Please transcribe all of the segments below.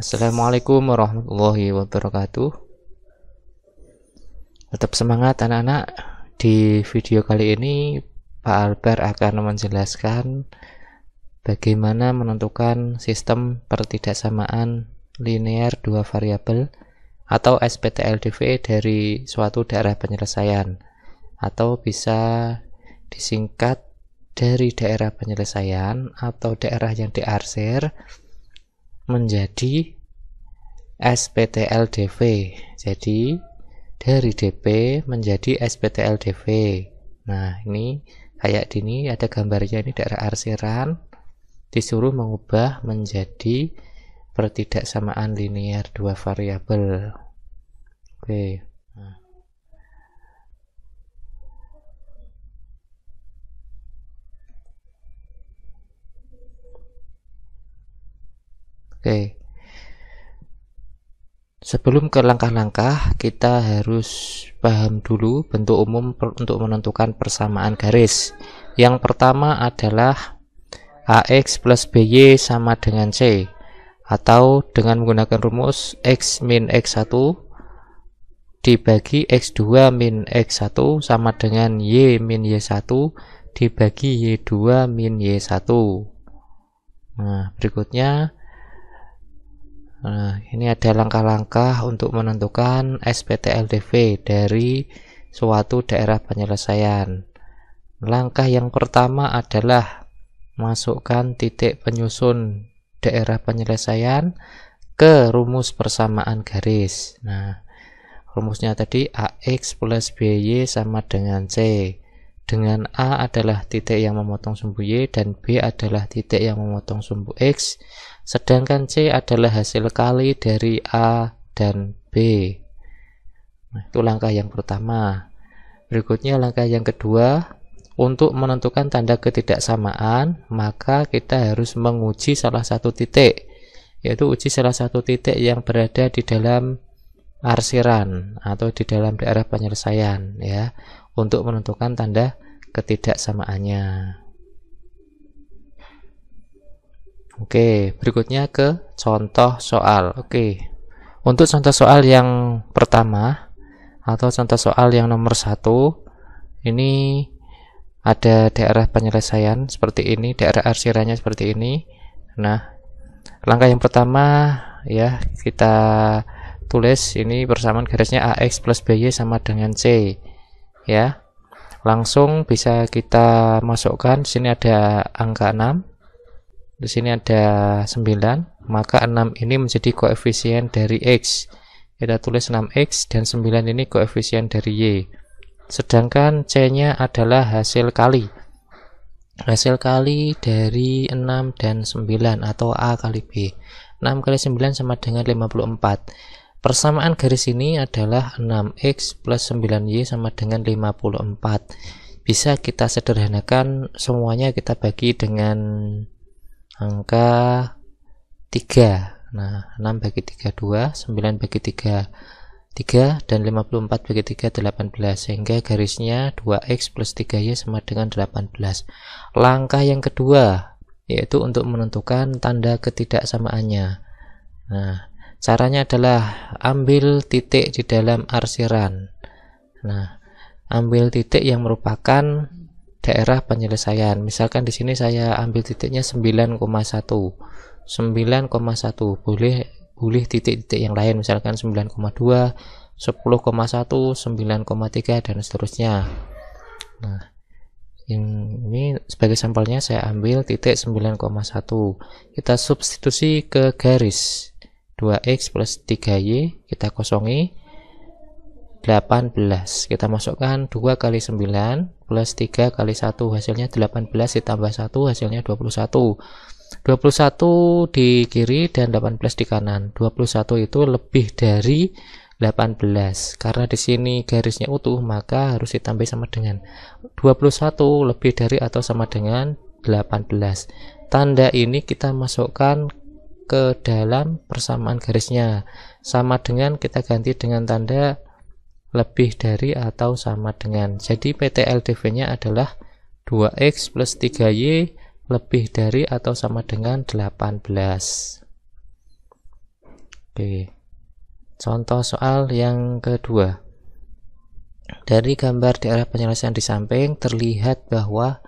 Assalamualaikum warahmatullahi wabarakatuh Tetap semangat anak-anak Di video kali ini Pak Albert akan menjelaskan Bagaimana menentukan sistem pertidaksamaan linear dua variabel atau SPTLDV dari suatu daerah penyelesaian atau bisa disingkat dari daerah penyelesaian atau daerah yang diarsir menjadi SPTLDV. Jadi dari DP menjadi SPTLDV. Nah, ini kayak gini ada gambarnya ini daerah arsiran disuruh mengubah menjadi pertidaksamaan linear dua variabel. Oke. Oke. Sebelum ke langkah-langkah, kita harus paham dulu bentuk umum per, untuk menentukan persamaan garis. Yang pertama adalah AX plus BY sama dengan C atau dengan menggunakan rumus X min X1 dibagi X2 min X1 sama dengan Y min Y1 dibagi Y2 min Y1. Nah, berikutnya Nah, ini ada langkah-langkah untuk menentukan SPT LDV dari suatu daerah penyelesaian. Langkah yang pertama adalah masukkan titik penyusun daerah penyelesaian ke rumus persamaan garis. Nah, rumusnya tadi AX plus BY sama dengan C. Dengan A adalah titik yang memotong sumbu Y dan B adalah titik yang memotong sumbu X Sedangkan C adalah hasil kali dari A dan B. Nah, itu langkah yang pertama. Berikutnya langkah yang kedua, untuk menentukan tanda ketidaksamaan, maka kita harus menguji salah satu titik, yaitu uji salah satu titik yang berada di dalam arsiran atau di dalam daerah penyelesaian ya, untuk menentukan tanda ketidaksamaannya. Oke, berikutnya ke contoh soal. Oke, untuk contoh soal yang pertama atau contoh soal yang nomor satu, ini ada daerah penyelesaian seperti ini, daerah arsirannya seperti ini. Nah, langkah yang pertama ya kita tulis ini bersamaan garisnya AX plus BY sama dengan C ya langsung bisa kita masukkan sini ada angka 6 di sini ada 9 maka 6 ini menjadi koefisien dari X kita tulis 6X dan 9 ini koefisien dari Y sedangkan C nya adalah hasil kali hasil kali dari 6 dan 9 atau A kali B 6 kali 9 sama dengan 54 persamaan garis ini adalah 6X plus 9Y sama dengan 54 bisa kita sederhanakan semuanya kita bagi dengan angka 3 nah 6 bagi 3 2 9 bagi 3 3 dan 54 bagi 3 18 sehingga garisnya 2x plus 3y sama dengan 18 langkah yang kedua yaitu untuk menentukan tanda ketidaksamaannya nah caranya adalah ambil titik di dalam arsiran nah ambil titik yang merupakan daerah penyelesaian. Misalkan di sini saya ambil titiknya 9,1. 9,1 boleh boleh titik-titik yang lain misalkan 9,2, 10,1, 9,3 dan seterusnya. Nah, ini sebagai sampelnya saya ambil titik 9,1 kita substitusi ke garis 2x plus 3y kita kosongi 18 kita masukkan 2 kali 9 plus 3 kali 1 hasilnya 18 ditambah 1 hasilnya 21 21 di kiri dan 18 di kanan 21 itu lebih dari 18 karena di sini garisnya utuh maka harus ditambah sama dengan 21 lebih dari atau sama dengan 18 tanda ini kita masukkan ke dalam persamaan garisnya sama dengan kita ganti dengan tanda lebih dari atau sama dengan. Jadi PT LDV-nya adalah 2X plus 3Y lebih dari atau sama dengan 18. Oke. Contoh soal yang kedua. Dari gambar daerah penyelesaian di samping terlihat bahwa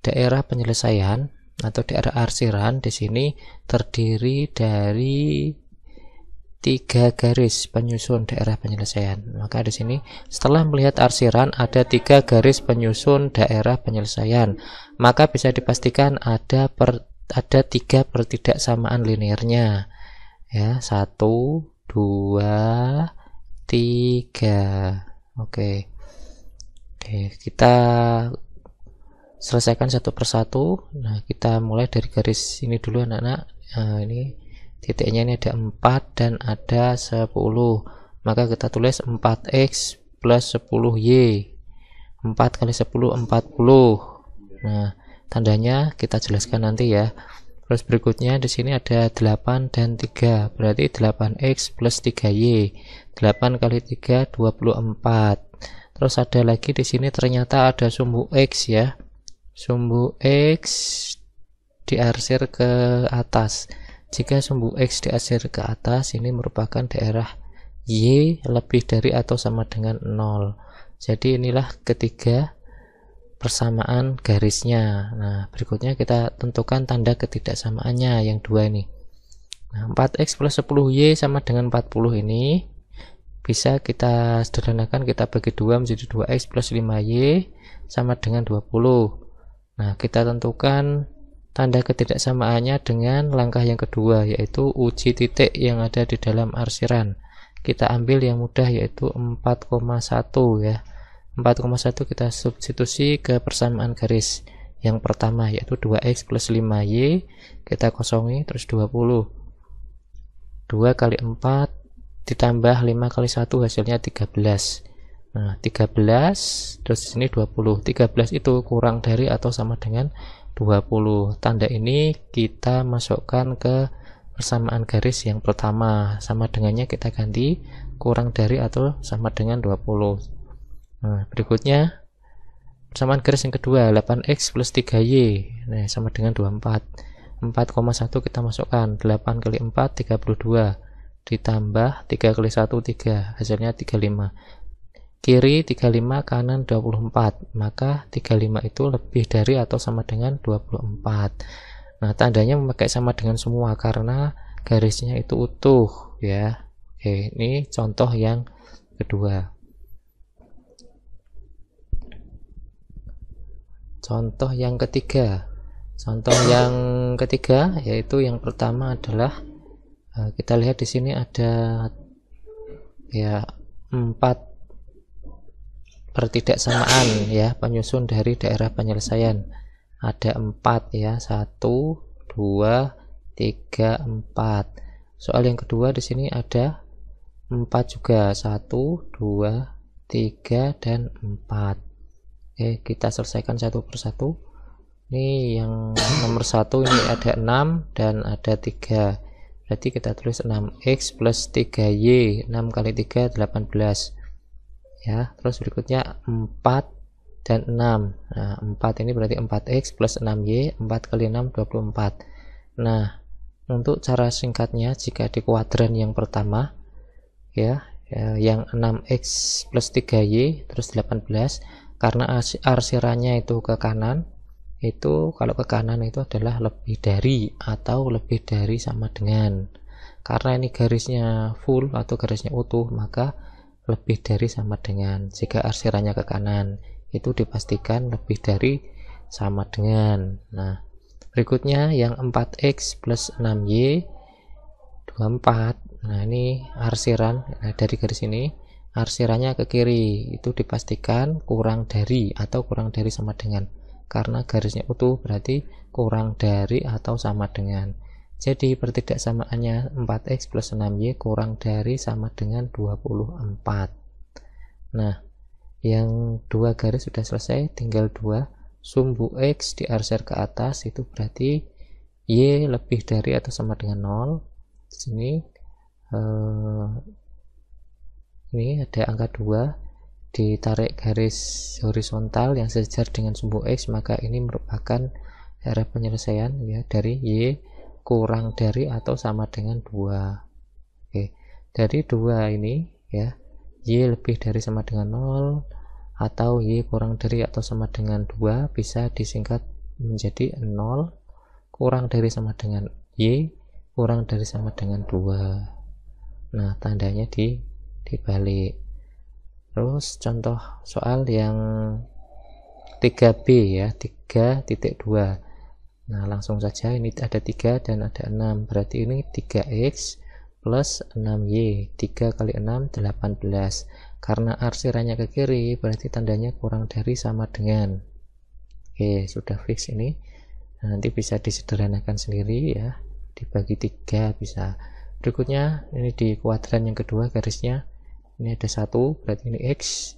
daerah penyelesaian atau daerah arsiran di sini terdiri dari tiga garis penyusun daerah penyelesaian. Maka di sini setelah melihat arsiran ada tiga garis penyusun daerah penyelesaian, maka bisa dipastikan ada per, ada tiga pertidaksamaan liniernya. Ya, satu, dua, tiga. Oke. Oke, kita selesaikan satu persatu. Nah, kita mulai dari garis ini dulu anak-anak. Nah, ini titiknya ini ada 4 dan ada 10 maka kita tulis 4x plus 10y 4 kali 10 40 nah tandanya kita jelaskan nanti ya terus berikutnya di sini ada 8 dan 3 berarti 8x plus 3y 8 kali 3 24 terus ada lagi di sini ternyata ada sumbu x ya sumbu x diarsir ke atas jika sumbu X diasir ke atas, ini merupakan daerah Y lebih dari atau sama dengan 0. Jadi inilah ketiga persamaan garisnya. Nah, berikutnya kita tentukan tanda ketidaksamaannya yang dua ini. Nah, 4X plus 10Y sama dengan 40 ini bisa kita sederhanakan kita bagi dua menjadi 2X plus 5Y sama dengan 20. Nah, kita tentukan tanda ketidaksamaannya dengan langkah yang kedua yaitu uji titik yang ada di dalam arsiran kita ambil yang mudah yaitu 4,1 ya 4,1 kita substitusi ke persamaan garis yang pertama yaitu 2x plus 5y kita kosongi terus 20 2 kali 4 ditambah 5 kali 1 hasilnya 13 nah 13 terus ini 20 13 itu kurang dari atau sama dengan 20 tanda ini kita masukkan ke persamaan garis yang pertama sama dengannya kita ganti kurang dari atau sama dengan 20 nah, berikutnya persamaan garis yang kedua 8x plus 3y nah, sama dengan 24 4,1 kita masukkan 8 kali 4 32 ditambah 3 kali 1 3 hasilnya 35 kiri 35 kanan 24 maka 35 itu lebih dari atau sama dengan 24 nah tandanya memakai sama dengan semua karena garisnya itu utuh ya oke ini contoh yang kedua contoh yang ketiga contoh yang ketiga yaitu yang pertama adalah eh, kita lihat di sini ada ya 4 pertidaksamaan ya penyusun dari daerah penyelesaian ada empat ya satu dua tiga empat soal yang kedua di sini ada empat juga satu dua tiga dan empat Oke kita selesaikan satu persatu ini yang nomor satu ini ada enam dan ada tiga berarti kita tulis enam x plus tiga y enam kali tiga delapan belas ya terus berikutnya 4 dan 6 nah 4 ini berarti 4x plus 6y 4 kali 6 24 nah untuk cara singkatnya jika di kuadran yang pertama ya, ya yang 6x plus 3y terus 18 karena arsirannya itu ke kanan itu kalau ke kanan itu adalah lebih dari atau lebih dari sama dengan karena ini garisnya full atau garisnya utuh maka lebih dari sama dengan jika arsirannya ke kanan itu dipastikan lebih dari sama dengan nah berikutnya yang 4x plus 6y 24 nah ini arsiran nah, dari garis ini arsirannya ke kiri itu dipastikan kurang dari atau kurang dari sama dengan karena garisnya utuh berarti kurang dari atau sama dengan jadi pertidaksamaannya 4x plus 6y kurang dari sama dengan 24. Nah, yang dua garis sudah selesai, tinggal dua sumbu x diarsir ke atas itu berarti y lebih dari atau sama dengan 0. Di sini eh, ini ada angka 2 ditarik garis horizontal yang sejajar dengan sumbu x maka ini merupakan daerah penyelesaian ya dari y kurang dari atau sama dengan 2 Oke dari 2 ini ya Y lebih dari sama dengan 0 atau Y kurang dari atau sama dengan 2 bisa disingkat menjadi 0 kurang dari sama dengan Y kurang dari sama dengan 2 nah tandanya di dibalik terus contoh soal yang 3B ya 3.2 Nah, langsung saja ini ada 3 dan ada 6. Berarti ini 3x plus 6y. 3 kali 6, 18. Karena arsirannya ke kiri, berarti tandanya kurang dari sama dengan. Oke, sudah fix ini. Nah, nanti bisa disederhanakan sendiri ya. Dibagi 3 bisa. Berikutnya, ini di kuadran yang kedua garisnya. Ini ada 1, berarti ini x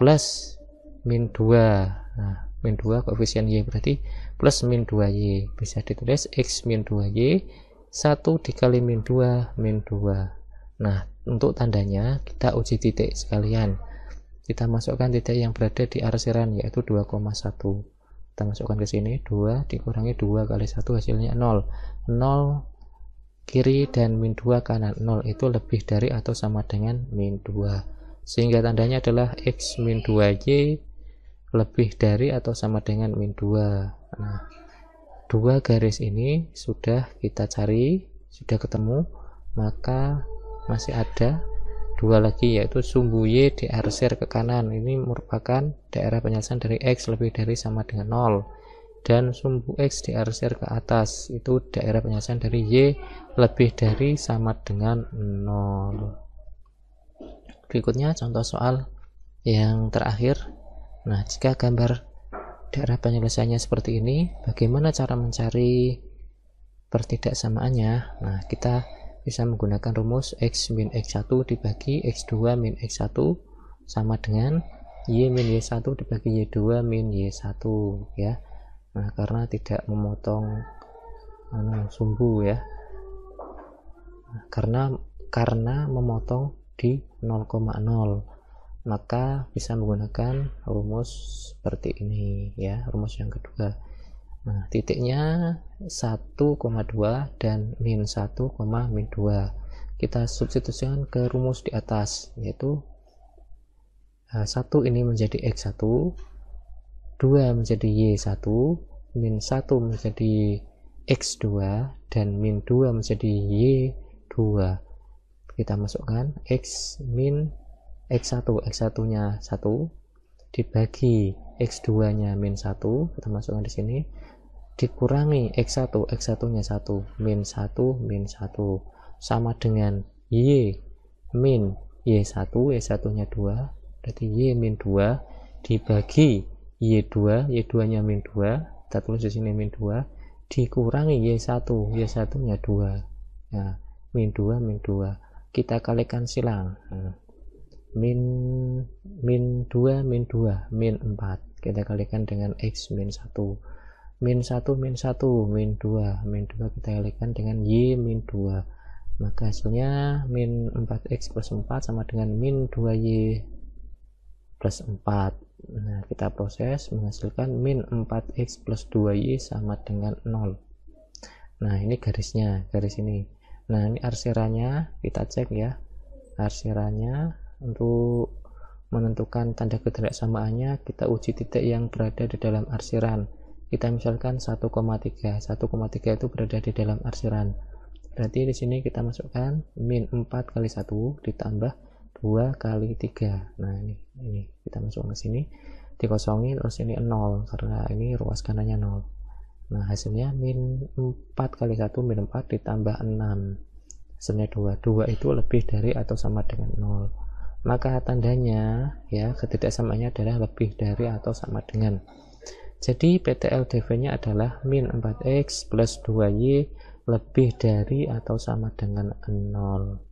plus min 2. Nah, min 2 koefisien Y berarti plus min 2Y bisa ditulis X min 2Y 1 dikali min 2 min 2 nah untuk tandanya kita uji titik sekalian kita masukkan titik yang berada di arsiran yaitu 2,1 kita masukkan ke sini 2 dikurangi 2 kali 1 hasilnya 0 0 kiri dan min 2 kanan 0 itu lebih dari atau sama dengan min 2 sehingga tandanya adalah x min 2y lebih dari atau sama dengan min 2 nah dua garis ini sudah kita cari sudah ketemu maka masih ada dua lagi yaitu sumbu Y diarsir ke kanan ini merupakan daerah penyelesaian dari X lebih dari sama dengan 0 dan sumbu X diarsir ke atas itu daerah penyelesaian dari Y lebih dari sama dengan 0 berikutnya contoh soal yang terakhir Nah, jika gambar daerah penyelesaiannya seperti ini, bagaimana cara mencari pertidaksamaannya? Nah, kita bisa menggunakan rumus x min x1 dibagi x2 min x1 sama dengan y min y1 dibagi y2 min y1 ya. Nah, karena tidak memotong anu, sumbu ya. Nah, karena karena memotong di 0,0 maka bisa menggunakan rumus seperti ini ya rumus yang kedua nah titiknya 1,2 dan min 1, min 2 kita substitusikan ke rumus di atas yaitu 1 eh, ini menjadi X1 2 menjadi Y1 min 1 menjadi X2 dan min 2 menjadi Y2 kita masukkan X min X1 X1 nya 1 dibagi X2 nya min 1 kita masukkan di sini dikurangi X1 X1 nya 1 min 1 min 1 sama dengan Y min Y1 Y1 nya 2 berarti Y min 2 dibagi Y2 Y2 nya min 2 kita tulis di sini min 2 dikurangi Y1 Y1 nya 2 nah min 2 min 2 kita kalikan silang nah min min 2 min 2 min 4 kita kalikan dengan x min 1 min 1 min 1 min 2 min 2 kita kalikan dengan y min 2 maka hasilnya min 4x plus 4 sama dengan min 2y plus 4 Nah, kita proses menghasilkan min 4x plus 2y sama dengan 0. Nah, ini garisnya, garis ini. Nah, ini arsiranya kita cek ya. arsiranya untuk menentukan tanda ketidaksamaannya kita uji titik yang berada di dalam arsiran kita misalkan 1,3 1,3 itu berada di dalam arsiran berarti di sini kita masukkan min 4 kali 1 ditambah 2 kali 3 nah ini ini kita masukkan ke sini dikosongin terus ini 0 karena ini ruas kanannya 0 nah hasilnya min 4 kali 1 min 4 ditambah 6 hasilnya 2 2 itu lebih dari atau sama dengan 0 maka tandanya ya ketidaksamaannya adalah lebih dari atau sama dengan jadi PTLDV nya adalah min 4x plus 2y lebih dari atau sama dengan 0